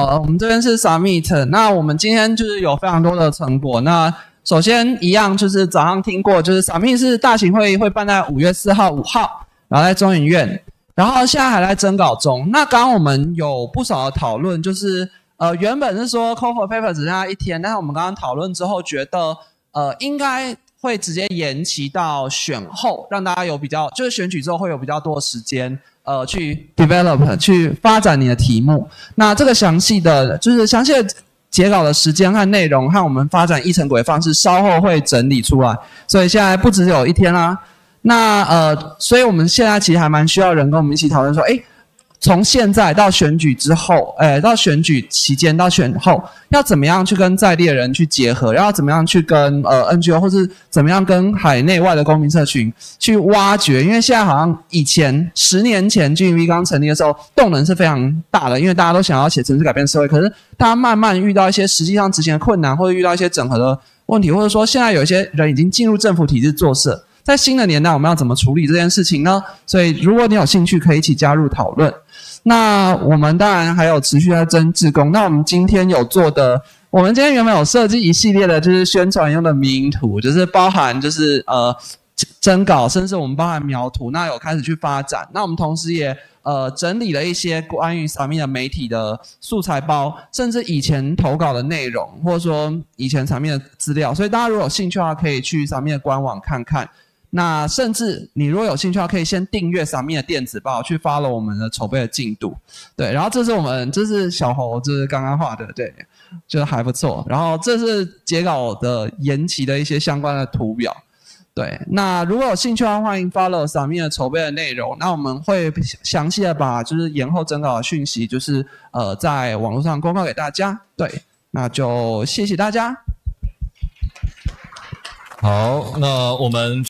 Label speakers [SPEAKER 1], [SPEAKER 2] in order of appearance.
[SPEAKER 1] 呃，我们这边是 Summit，那我们今天就是有非常多的成果。那首先一样就是早上听过，就是 Summit 是大型会议会办在五月四号五号，然后在中影院，然后现在还在征稿中。那刚我们有不少的讨论，就是呃原本是说 cover paper 只剩下一天，但是我们刚刚讨论之后，觉得呃应该会直接延期到选后，让大家有比较，就是选举之后会有比较多的时间。呃，去 develop，去发展你的题目。那这个详细的，就是详细的截稿的时间和内容，和我们发展议程轨方式，稍后会整理出来。所以现在不止有一天啦。那呃，所以我们现在其实还蛮需要人跟我们一起讨论说，哎。从现在到选举之后，哎，到选举期间，到选后，要怎么样去跟在地的人去结合？要怎么样去跟呃 NGO，或是怎么样跟海内外的公民社群去挖掘？因为现在好像以前十年前 GIV 刚成立的时候，动能是非常大的，因为大家都想要写城市改变社会。可是大家慢慢遇到一些实际上执行的困难，或者遇到一些整合的问题，或者说现在有一些人已经进入政府体制做事。在新的年代，我们要怎么处理这件事情呢？所以，如果你有兴趣，可以一起加入讨论。那我们当然还有持续在增志工。那我们今天有做的，我们今天原本有设计一系列的，就是宣传用的名图，就是包含就是呃征稿，甚至我们包含描图。那有开始去发展。那我们同时也呃整理了一些关于上面的媒体的素材包，甚至以前投稿的内容，或者说以前上面的资料。所以大家如果有兴趣的话，可以去上面的官网看看。那甚至你如果有兴趣的话，可以先订阅上面的电子报，去 follow 我们的筹备的进度。对，然后这是我们，这是小猴，这是刚刚画的，对，就还不错。然后这是截稿的延期的一些相关的图表。对，那如果有兴趣的话，欢迎 follow 上面的筹备的内容。那我们会详细的把就是延后整稿的讯息，就是呃，在网络上公告给大家。对，那就谢谢大家。好，那我们。